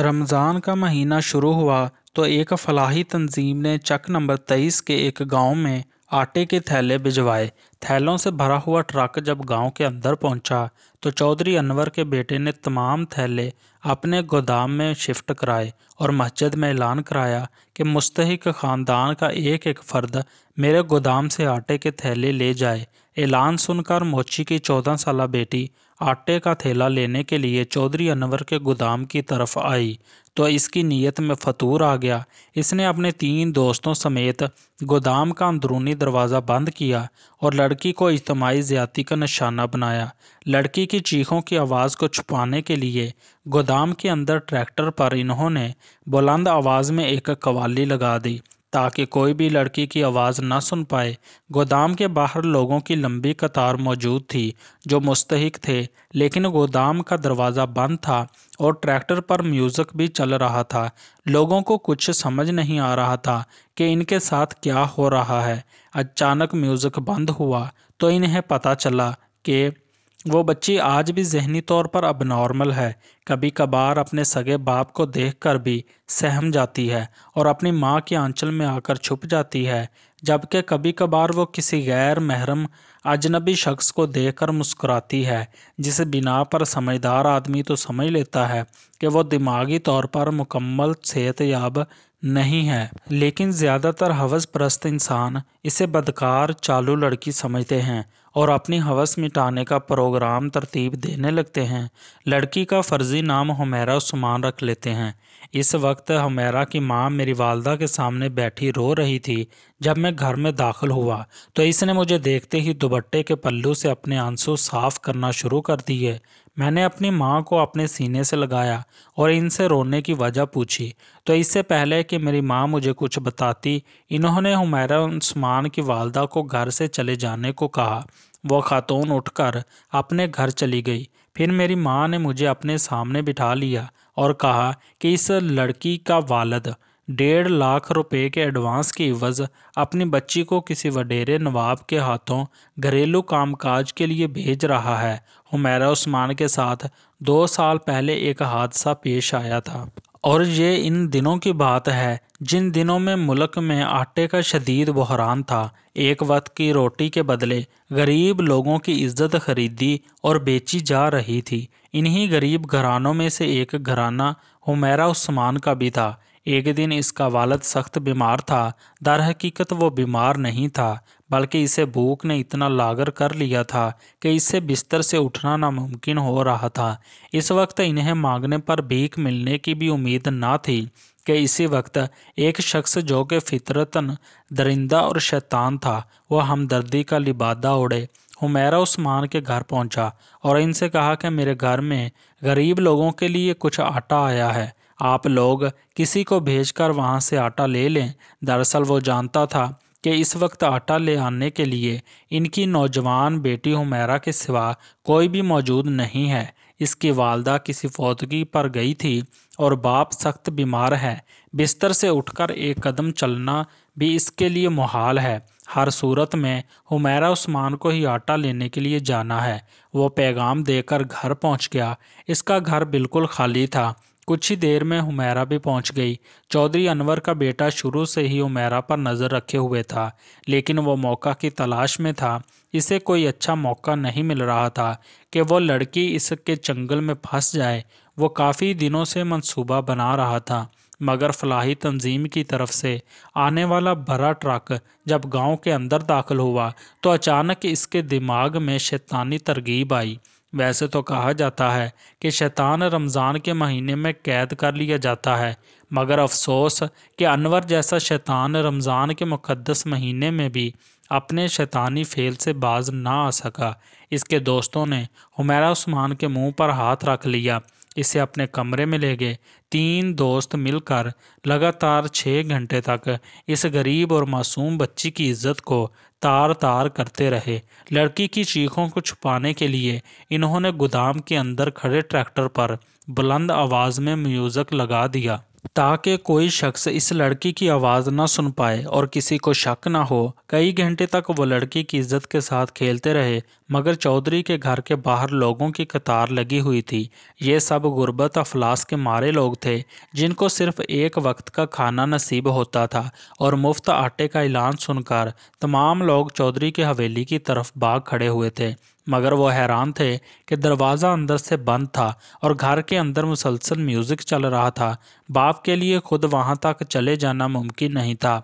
रमज़ान का महीना शुरू हुआ तो एक फलाही तंजीम ने चक नंबर तेईस के एक गांव में आटे के थैले भिजवाए थैलों से भरा हुआ ट्रक जब गांव के अंदर पहुंचा तो चौधरी अनवर के बेटे ने तमाम थैले अपने गोदाम में शिफ्ट कराए और मस्जिद में ऐलान कराया कि मुस्तक ख़ानदान का एक एक फ़र्द मेरे गोदाम से आटे के थैले ले जाए ऐलान सुनकर मोची की चौदह साल बेटी आटे का थैला लेने के लिए चौधरी अनवर के गोदाम की तरफ आई तो इसकी नीयत में फतूर आ गया इसने अपने तीन दोस्तों समेत गोदाम का अंदरूनी दरवाज़ा बंद किया और लड़की को इज्तमाही ज़्यादा का निशाना बनाया लड़की की चीखों की आवाज़ को छुपाने के लिए गोदाम के अंदर ट्रैक्टर पर इन्होंने बुलंद आवाज़ में एक कवाली लगा दी ताकि कोई भी लड़की की आवाज़ ना सुन पाए गोदाम के बाहर लोगों की लंबी कतार मौजूद थी जो मुस्तक थे लेकिन गोदाम का दरवाज़ा बंद था और ट्रैक्टर पर म्यूज़िक भी चल रहा था लोगों को कुछ समझ नहीं आ रहा था कि इनके साथ क्या हो रहा है अचानक म्यूज़िक बंद हुआ तो इन्हें पता चला कि वो बच्ची आज भी जहनी तौर पर अब नॉर्मल है कभी कभार अपने सगे बाप को देखकर भी सहम जाती है और अपनी माँ के आंचल में आकर छुप जाती है जबकि कभी कभार वो किसी गैर महरम अजनबी शख्स को देखकर मुस्कुराती है जिसे बिना पर समझदार आदमी तो समझ लेता है कि वो दिमागी तौर पर मुकम्मल सेहतयाब नहीं है लेकिन ज़्यादातर हवस परस्त इंसान इसे बदकार चालू लड़की समझते हैं और अपनी हवस मिटाने का प्रोग्राम तरतीब देने लगते हैं लड़की का फर्जी नाम हमेरा उस्मान रख लेते हैं इस वक्त हमेरा की माँ मेरी वालदा के सामने बैठी रो रही थी जब मैं घर में दाखिल हुआ तो इसने मुझे देखते ही दुबट्टे के पल्लू से अपने आंसू साफ़ करना शुरू कर दिए मैंने अपनी माँ को अपने सीने से लगाया और इनसे रोने की वजह पूछी तो इससे पहले कि मेरी माँ मुझे कुछ बताती इन्होंने हमारा उस्मान की वालदा को घर से चले जाने को कहा वह खातून उठकर अपने घर चली गई फिर मेरी माँ ने मुझे अपने सामने बिठा लिया और कहा कि इस लड़की का वालद डेढ़ लाख रुपए के एडवांस की एवज अपनी बच्ची को किसी वडेरे नवाब के हाथों घरेलू कामकाज के लिए भेज रहा है हुमैरा उस्मान के साथ दो साल पहले एक हादसा पेश आया था और ये इन दिनों की बात है जिन दिनों में मुल्क में आटे का शदीद बहरान था एक वक्त की रोटी के बदले गरीब लोगों की इज्जत खरीदी और बेची जा रही थी इन्हीं गरीब घरानों में से एक घराना हुमैरा उस्मान का भी था एक दिन इसका वालद सख्त बीमार था दर हकीकत वो बीमार नहीं था बल्कि इसे भूख ने इतना लागर कर लिया था कि इसे बिस्तर से उठना नामुमकिन हो रहा था इस वक्त इन्हें मांगने पर भीख मिलने की भी उम्मीद ना थी कि इसी वक्त एक शख्स जो कि फितरतन दरिंदा और शैतान था वह हमदर्दी का लिबादा ओढ़े हुमैरा उस्मान के घर पहुंचा और इनसे कहा कि मेरे घर में गरीब लोगों के लिए कुछ आटा आया है आप लोग किसी को भेजकर वहाँ से आटा ले लें दरअसल वो जानता था कि इस वक्त आटा ले आने के लिए इनकी नौजवान बेटी हुमैरा के सिवा कोई भी मौजूद नहीं है इसकी वालदा किसी फौतगी पर गई थी और बाप सख्त बीमार है बिस्तर से उठकर एक कदम चलना भी इसके लिए मुहाल है हर सूरत में हुमैरा उस्मान को ही आटा लेने के लिए जाना है वो पैगाम देकर घर पहुंच गया इसका घर बिल्कुल खाली था कुछ ही देर में हुमैरा भी पहुंच गई चौधरी अनवर का बेटा शुरू से ही हुमैरा पर नज़र रखे हुए था लेकिन वो मौका की तलाश में था इसे कोई अच्छा मौका नहीं मिल रहा था कि वो लड़की इसके जंगल में फंस जाए वो काफ़ी दिनों से मंसूबा बना रहा था मगर फलाही तंजीम की तरफ से आने वाला भरा ट्रक जब गांव के अंदर दाखिल हुआ तो अचानक इसके दिमाग में शैतानी तरगीब आई वैसे तो कहा जाता है कि शैतान रमज़ान के महीने में कैद कर लिया जाता है मगर अफसोस कि अनवर जैसा शैतान रमज़ान के मुक़दस महीने में भी अपने शैतानी फेल से बाज ना आ सका इसके दोस्तों ने हमारा उस्मान के मुंह पर हाथ रख लिया इसे अपने कमरे में ले गए तीन दोस्त मिलकर लगातार छः घंटे तक इस गरीब और मासूम बच्ची की इज्जत को तार तार करते रहे लड़की की चीखों को छुपाने के लिए इन्होंने गोदाम के अंदर खड़े ट्रैक्टर पर बुलंद आवाज़ में म्यूज़िक लगा दिया ताकि कोई शख्स इस लड़की की आवाज़ ना सुन पाए और किसी को शक ना हो कई घंटे तक वो लड़की की इज्जत के साथ खेलते रहे मगर चौधरी के घर के बाहर लोगों की कतार लगी हुई थी ये सब गुर्बत अफलास के मारे लोग थे जिनको सिर्फ एक वक्त का खाना नसीब होता था और मुफ्त आटे का ऐलान सुनकर तमाम लोग चौधरी के हवेली की तरफ बाग खड़े हुए थे मगर वो हैरान थे कि दरवाज़ा अंदर से बंद था और घर के अंदर मुसलसल म्यूज़िक चल रहा था बाप के लिए खुद वहाँ तक चले जाना मुमकिन नहीं था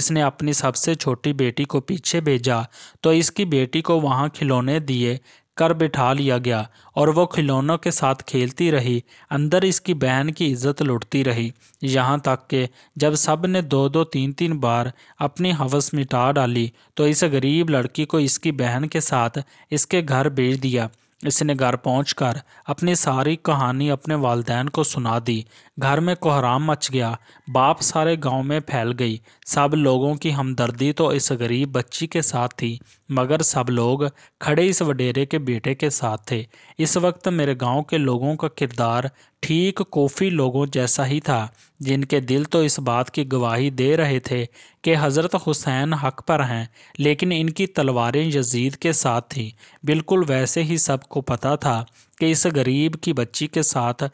इसने अपनी सबसे छोटी बेटी को पीछे भेजा तो इसकी बेटी को वहाँ खिलौने दिए कर बिठा लिया गया और वो खिलौनों के साथ खेलती रही अंदर इसकी बहन की इज्जत लुटती रही यहाँ तक कि जब सब ने दो दो तीन तीन बार अपनी हवस मिटा डाली तो इस गरीब लड़की को इसकी बहन के साथ इसके घर भेज दिया इसने घर पहुंचकर अपनी सारी कहानी अपने वालदेन को सुना दी घर में कोहराम मच गया बाप सारे गांव में फैल गई सब लोगों की हमदर्दी तो इस गरीब बच्ची के साथ थी मगर सब लोग खड़े इस वडेरे के बेटे के साथ थे इस वक्त मेरे गांव के लोगों का किरदार ठीक कोफ़ी लोगों जैसा ही था जिनके दिल तो इस बात की गवाही दे रहे थे कि हज़रत हुसैन हक पर हैं लेकिन इनकी तलवारें यजीद के साथ थीं बिल्कुल वैसे ही सबको पता था कि इस गरीब की बच्ची के साथ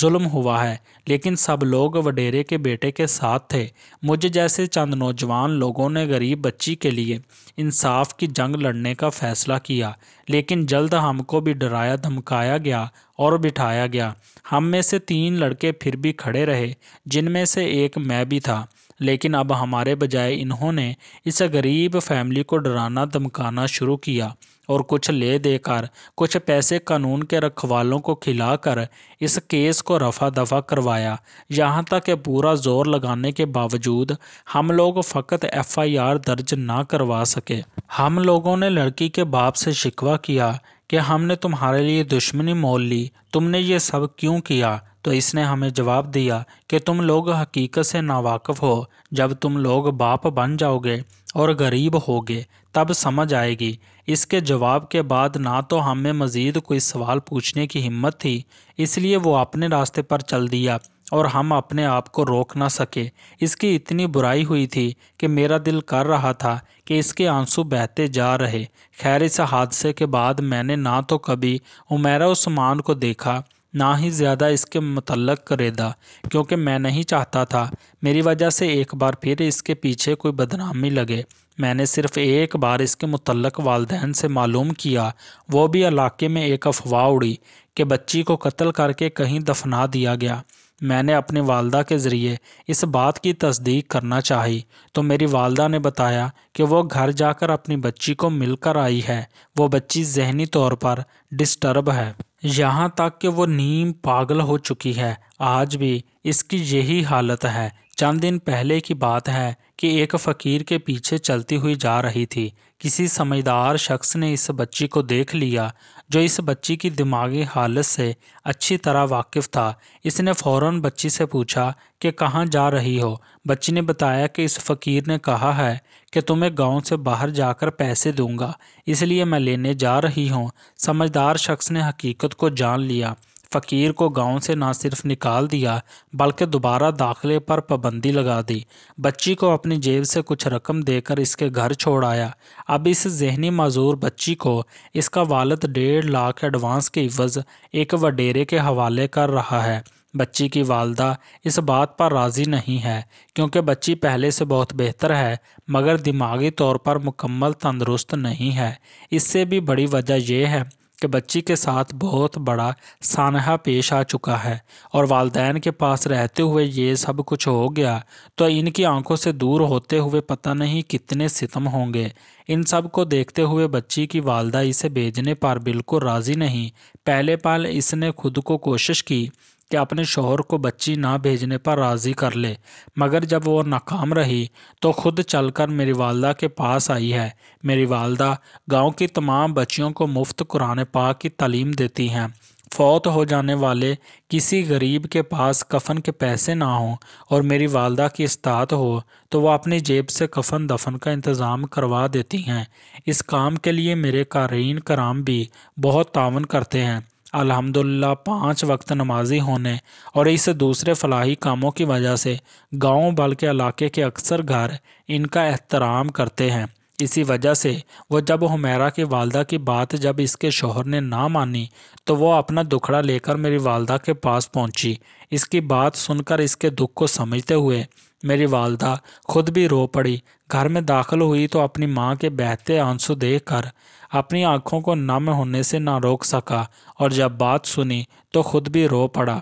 जुल्म हुआ है लेकिन सब लोग वडेरे के बेटे के साथ थे मुझ जैसे चंद नौजवान लोगों ने गरीब बच्ची के लिए इंसाफ की जंग लड़ने का फ़ैसला किया लेकिन जल्द हमको भी डराया धमकाया गया और बिठाया गया हम में से तीन लड़के फिर भी खड़े रहे जिनमें से एक मैं भी था लेकिन अब हमारे बजाय इन्होंने इस गरीब फैमिली को डराना धमकाना शुरू किया और कुछ ले देकर कुछ पैसे कानून के रखवालों को खिलाकर इस केस को रफा दफा करवाया यहाँ तक कि पूरा जोर लगाने के बावजूद हम लोग फ़कत एफआईआर दर्ज ना करवा सके हम लोगों ने लड़की के बाप से शिकवा किया कि हमने तुम्हारे लिए दुश्मनी मोल ली तुमने ये सब क्यों किया तो इसने हमें जवाब दिया कि तुम लोग हकीकत से नावाकफ़ हो जब तुम लोग बाप बन जाओगे और गरीब होगे तब समझ आएगी इसके जवाब के बाद ना तो हमें मज़ीद कोई सवाल पूछने की हिम्मत थी इसलिए वो अपने रास्ते पर चल दिया और हम अपने आप को रोक ना सके इसकी इतनी बुराई हुई थी कि मेरा दिल कर रहा था कि इसके आंसू बहते जा रहे खैर इस हादसे के बाद मैंने ना तो कभी उमेरा उस्मान को देखा ना ही ज़्यादा इसके मतलब करेदा क्योंकि मैं नहीं चाहता था मेरी वजह से एक बार फिर इसके पीछे कोई बदनामी लगे मैंने सिर्फ एक बार इसके मुतलक वालदेन से मालूम किया वो भी इलाके में एक अफवाह उड़ी कि बच्ची को कत्ल करके कहीं दफना दिया गया मैंने अपने वालदा के ज़रिए इस बात की तस्दीक करना चाही तो मेरी वालदा ने बताया कि वो घर जाकर अपनी बच्ची को मिलकर आई है वो बच्ची जहनी तौर पर डिस्टर्ब है यहाँ तक कि वो नीम पागल हो चुकी है आज भी इसकी यही हालत है चंद दिन पहले की बात है कि एक फ़कीर के पीछे चलती हुई जा रही थी किसी समझदार शख्स ने इस बच्ची को देख लिया जो इस बच्ची की दिमागी हालत से अच्छी तरह वाकिफ़ था इसने फ़ौर बच्ची से पूछा कि कहाँ जा रही हो बच्ची ने बताया कि इस फ़कीर ने कहा है कि तुम्हें गांव से बाहर जाकर पैसे दूंगा इसलिए मैं लेने जा रही हूँ समझदार शख्स ने हकीकत को जान लिया फ़कीर को गांव से ना सिर्फ निकाल दिया बल्कि दोबारा दाखिले पर पाबंदी लगा दी बच्ची को अपनी जेब से कुछ रकम देकर इसके घर छोड़ आया अब इस जहनी मज़ूर बच्ची को इसका वालद डेढ़ लाख एडवांस के इवज़ एक वडेरे के हवाले कर रहा है बच्ची की वालदा इस बात पर राज़ी नहीं है क्योंकि बच्ची पहले से बहुत बेहतर है मगर दिमागी तौर पर मुकम्मल तंदरुस्त नहीं है इससे भी बड़ी वजह यह है कि बच्ची के साथ बहुत बड़ा सानहा पेश आ चुका है और वालदेन के पास रहते हुए ये सब कुछ हो गया तो इनकी आंखों से दूर होते हुए पता नहीं कितने सितम होंगे इन सब को देखते हुए बच्ची की वालदा इसे भेजने पर बिल्कुल राज़ी नहीं पहले पाल इसने खुद को कोशिश की कि अपने शोहर को बच्ची ना भेजने पर राज़ी कर ले मगर जब वो नाकाम रही तो ख़ुद चलकर मेरी वालदा के पास आई है मेरी वालदा गांव की तमाम बच्चियों को मुफ्त कुरान पाक की तलीम देती हैं फौत हो जाने वाले किसी गरीब के पास कफन के पैसे ना हों और मेरी वालदा की इस्तात हो तो वह अपनी जेब से कफन दफन का इंतज़ाम करवा देती हैं इस काम के लिए मेरे कारीन कराम भी बहुत तावन करते हैं अल्हम्दुलिल्लाह पांच वक्त नमाजी होने और इस दूसरे फलाही कामों की वजह से गांव बल्कि इलाके के अक्सर घर इनका एहतराम करते हैं इसी वजह से वो जब हमेरा की वालदा की बात जब इसके शोहर ने ना मानी तो वो अपना दुखड़ा लेकर मेरी वालदा के पास पहुंची इसकी बात सुनकर इसके दुख को समझते हुए मेरी वालदा खुद भी रो पड़ी घर में दाखिल हुई तो अपनी माँ के बहते आंसू देख कर अपनी आँखों को नम होने से ना रोक सका और जब बात सुनी तो खुद भी रो पड़ा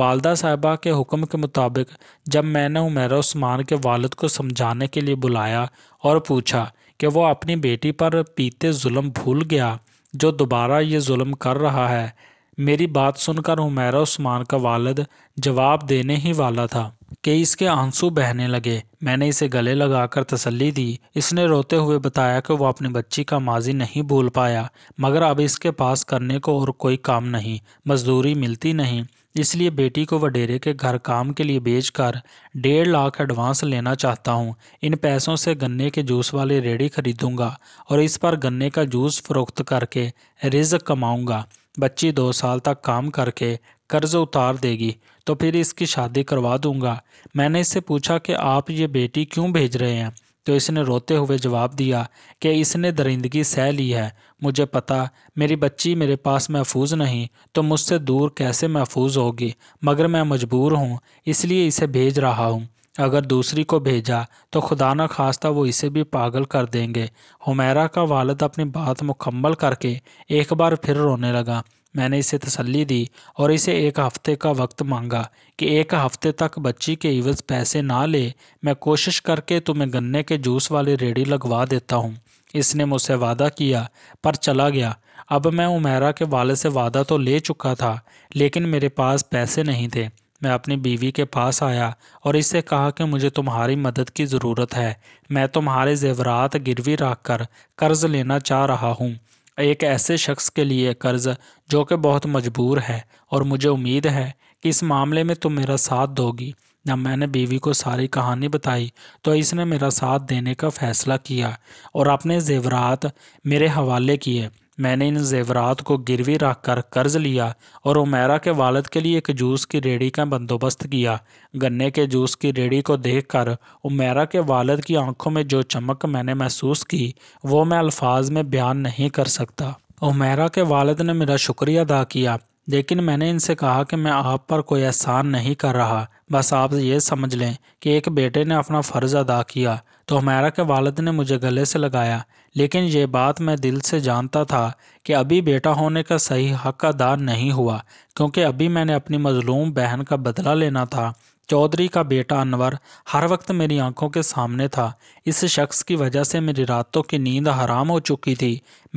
वालदा साहबा के हुक्म के मुताबिक जब मैंने उमेर उस्मान के वालद को समझाने के लिए बुलाया और पूछा कि वो अपनी बेटी पर पीते जुल्म भूल गया जो दोबारा ये जुल्म कर रहा है मेरी बात सुनकर उमेर उस्मान का वालद जवाब देने ही वाला था कि इसके आंसू बहने लगे मैंने इसे गले लगाकर तसल्ली दी इसने रोते हुए बताया कि वो अपनी बच्ची का माजी नहीं भूल पाया मगर अब इसके पास करने को और कोई काम नहीं मजदूरी मिलती नहीं इसलिए बेटी को वडेरे के घर काम के लिए बेचकर डेढ़ लाख एडवांस लेना चाहता हूँ इन पैसों से गन्ने के जूस वाली रेडी खरीदूंगा और इस पर गन्ने का जूस फरोख्त करके रिज कमाऊँगा बच्ची दो साल तक काम करके कर्ज उतार देगी तो फिर इसकी शादी करवा दूंगा मैंने इससे पूछा कि आप ये बेटी क्यों भेज रहे हैं तो इसने रोते हुए जवाब दिया कि इसने दरिंदगी सह ली है मुझे पता मेरी बच्ची मेरे पास महफूज नहीं तो मुझसे दूर कैसे महफूज होगी मगर मैं मजबूर हूँ इसलिए इसे भेज रहा हूँ अगर दूसरी को भेजा तो खुदा न खास्ता वो इसे भी पागल कर देंगे हुमैरा का वालद अपनी बात मुकम्मल करके एक बार फिर रोने लगा मैंने इसे तसल्ली दी और इसे एक हफ्ते का वक्त मांगा कि एक हफ्ते तक बच्ची के इवज पैसे ना ले मैं कोशिश करके तुम्हें गन्ने के जूस वाली रेडी लगवा देता हूँ इसने मुझसे वादा किया पर चला गया अब मैं उमेरा के वाले से वादा तो ले चुका था लेकिन मेरे पास पैसे नहीं थे मैं अपनी बीवी के पास आया और इससे कहा कि मुझे तुम्हारी मदद की ज़रूरत है मैं तुम्हारे जेवरात गिरवी रख कर कर्ज़ लेना चाह रहा हूँ एक ऐसे शख्स के लिए कर्ज़ जो कि बहुत मजबूर है और मुझे उम्मीद है कि इस मामले में तुम मेरा साथ दोगी जब मैंने बीवी को सारी कहानी बताई तो इसने मेरा साथ देने का फ़ैसला किया और अपने जेवरात मेरे हवाले किए मैंने इन जेवरात को गिरवी रख कर कर्ज लिया और उमेरा के वालद के लिए एक जूस की रेडी का बंदोबस्त किया गन्ने के जूस की रेडी को देख कर उमेरा के वालद की आंखों में जो चमक मैंने महसूस की वो मैं अल्फाज में बयान नहीं कर सकता उमेरा के वालद ने मेरा शुक्रिया अदा किया लेकिन मैंने इनसे कहा कि मैं आप पर कोई एहसान नहीं कर रहा बस आप ये समझ लें कि एक बेटे ने अपना फ़र्ज़ अदा किया तो हमारा के वालद ने मुझे गले से लगाया लेकिन ये बात मैं दिल से जानता था कि अभी बेटा होने का सही हक अदा नहीं हुआ क्योंकि अभी मैंने अपनी मज़लूम बहन का बदला लेना था चौधरी का बेटा अनवर हर वक्त मेरी आंखों के सामने था इस शख्स की वजह से मेरी रातों की नींद हराम हो चुकी थी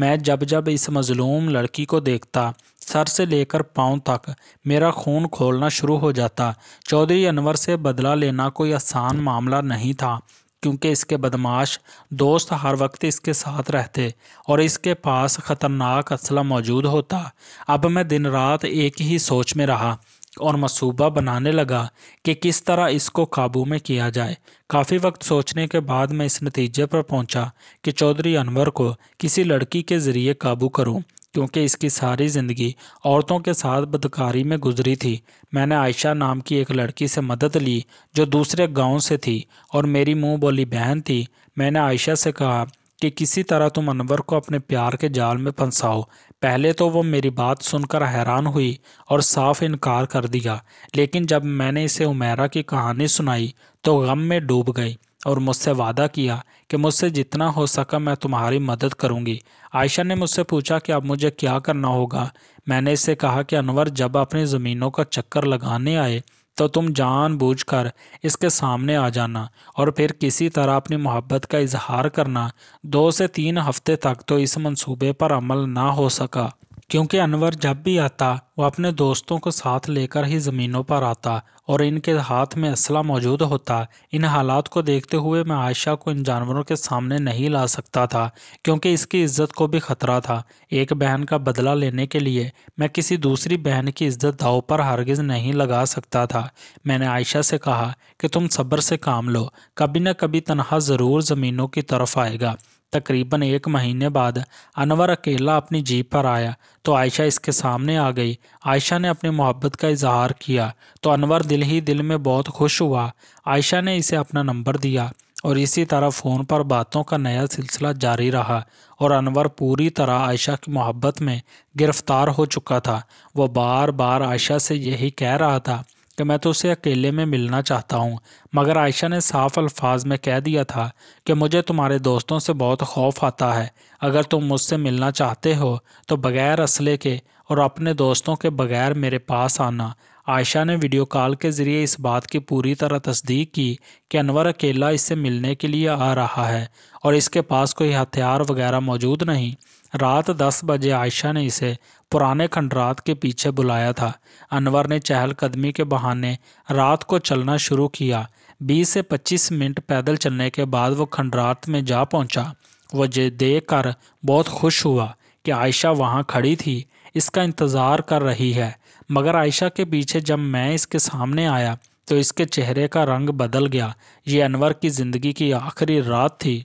मैं जब जब इस मजलूम लड़की को देखता सर से लेकर पाँव तक मेरा खून खोलना शुरू हो जाता चौधरी अनवर से बदला लेना कोई आसान मामला नहीं था क्योंकि इसके बदमाश दोस्त हर वक्त इसके साथ रहते और इसके पास ख़तरनाक असला मौजूद होता अब मैं दिन रात एक ही सोच में रहा और मसूबा बनाने लगा कि किस तरह इसको काबू में किया जाए काफ़ी वक्त सोचने के बाद मैं इस नतीजे पर पहुंचा कि चौधरी अनवर को किसी लड़की के ज़रिए काबू करूं क्योंकि इसकी सारी ज़िंदगी औरतों के साथ बदकारी में गुजरी थी मैंने आयशा नाम की एक लड़की से मदद ली जो दूसरे गांव से थी और मेरी मुँह बोली बहन थी मैंने आयशा से कहा कि किसी तरह तुम अनवर को अपने प्यार के जाल में फंसाओ पहले तो वो मेरी बात सुनकर हैरान हुई और साफ इनकार कर दिया लेकिन जब मैंने इसे उमेरा की कहानी सुनाई तो गम में डूब गई और मुझसे वादा किया कि मुझसे जितना हो सका मैं तुम्हारी मदद करूंगी। आयशा ने मुझसे पूछा कि अब मुझे क्या करना होगा मैंने इसे कहा कि अनवर जब अपनी ज़मीनों का चक्कर लगाने आए तो तुम जानबूझकर इसके सामने आ जाना और फिर किसी तरह अपनी मोहब्बत का इजहार करना दो से तीन हफ्ते तक तो इस मंसूबे पर अमल ना हो सका क्योंकि अनवर जब भी आता वह अपने दोस्तों को साथ लेकर ही ज़मीनों पर आता और इनके हाथ में असला मौजूद होता इन हालात को देखते हुए मैं आयशा को इन जानवरों के सामने नहीं ला सकता था क्योंकि इसकी इज्जत को भी खतरा था एक बहन का बदला लेने के लिए मैं किसी दूसरी बहन की इज्जत दाव पर हरगिज़ नहीं लगा सकता था मैंने आयशा से कहा कि तुम सब्र से काम लो कभी न कभी तनहा ज़रूर ज़मीनों की तरफ आएगा तकरीबन एक महीने बाद अनवर अकेला अपनी जीप पर आया तो आयशा इसके सामने आ गई आयशा ने अपनी मोहब्बत का इजहार किया तो अनवर दिल ही दिल में बहुत खुश हुआ आयशा ने इसे अपना नंबर दिया और इसी तरह फ़ोन पर बातों का नया सिलसिला जारी रहा और अनवर पूरी तरह आयशा की मोहब्बत में गिरफ़्तार हो चुका था वो बार बार आयशा से यही कह रहा था कि मैं तो उसे अकेले में मिलना चाहता हूँ मगर आयशा ने साफ अल्फाज में कह दिया था कि मुझे तुम्हारे दोस्तों से बहुत खौफ आता है अगर तुम मुझसे मिलना चाहते हो तो बग़ैर असले के और अपने दोस्तों के बग़ैर मेरे पास आना आयशा ने वीडियो कॉल के ज़रिए इस बात की पूरी तरह तस्दीक की कि अनवर अकेला इससे मिलने के लिए आ रहा है और इसके पास कोई हथियार वगैरह मौजूद नहीं रात दस बजे आयशा ने इसे पुराने खंडरात के पीछे बुलाया था अनवर ने चहलकदमी के बहाने रात को चलना शुरू किया बीस से पच्चीस मिनट पैदल चलने के बाद वो खंडरात में जा पहुंचा। वह जे देख कर बहुत खुश हुआ कि आयशा वहाँ खड़ी थी इसका इंतज़ार कर रही है मगर आयशा के पीछे जब मैं इसके सामने आया तो इसके चेहरे का रंग बदल गया ये अनवर की ज़िंदगी की आखिरी रात थी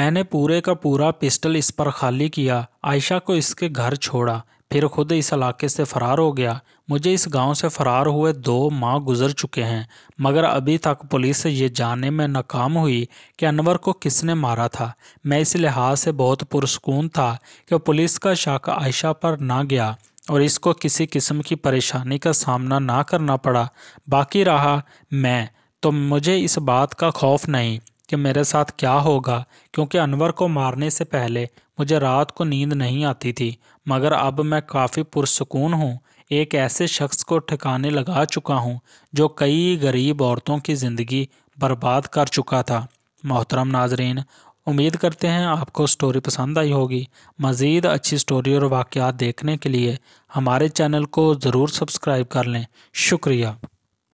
मैंने पूरे का पूरा पिस्टल इस पर खाली किया आयशा को इसके घर छोड़ा फिर खुद इस इलाके से फ़रार हो गया मुझे इस गांव से फ़रार हुए दो माह गुजर चुके हैं मगर अभी तक पुलिस ये जानने में नाकाम हुई कि अनवर को किसने मारा था मैं इस लिहाज से बहुत पुरस्कून था कि पुलिस का शक आयशा पर ना गया और इसको किसी किस्म की परेशानी का सामना ना करना पड़ा बाकी रहा मैं तो मुझे इस बात का खौफ नहीं कि मेरे साथ क्या होगा क्योंकि अनवर को मारने से पहले मुझे रात को नींद नहीं आती थी मगर अब मैं काफ़ी पुरसकून हूँ एक ऐसे शख्स को ठिकाने लगा चुका हूँ जो कई गरीब औरतों की ज़िंदगी बर्बाद कर चुका था मोहतरम नाजरीन उम्मीद करते हैं आपको स्टोरी पसंद आई होगी मज़ीद अच्छी स्टोरी और वाक़ देखने के लिए हमारे चैनल को ज़रूर सब्सक्राइब कर लें शुक्रिया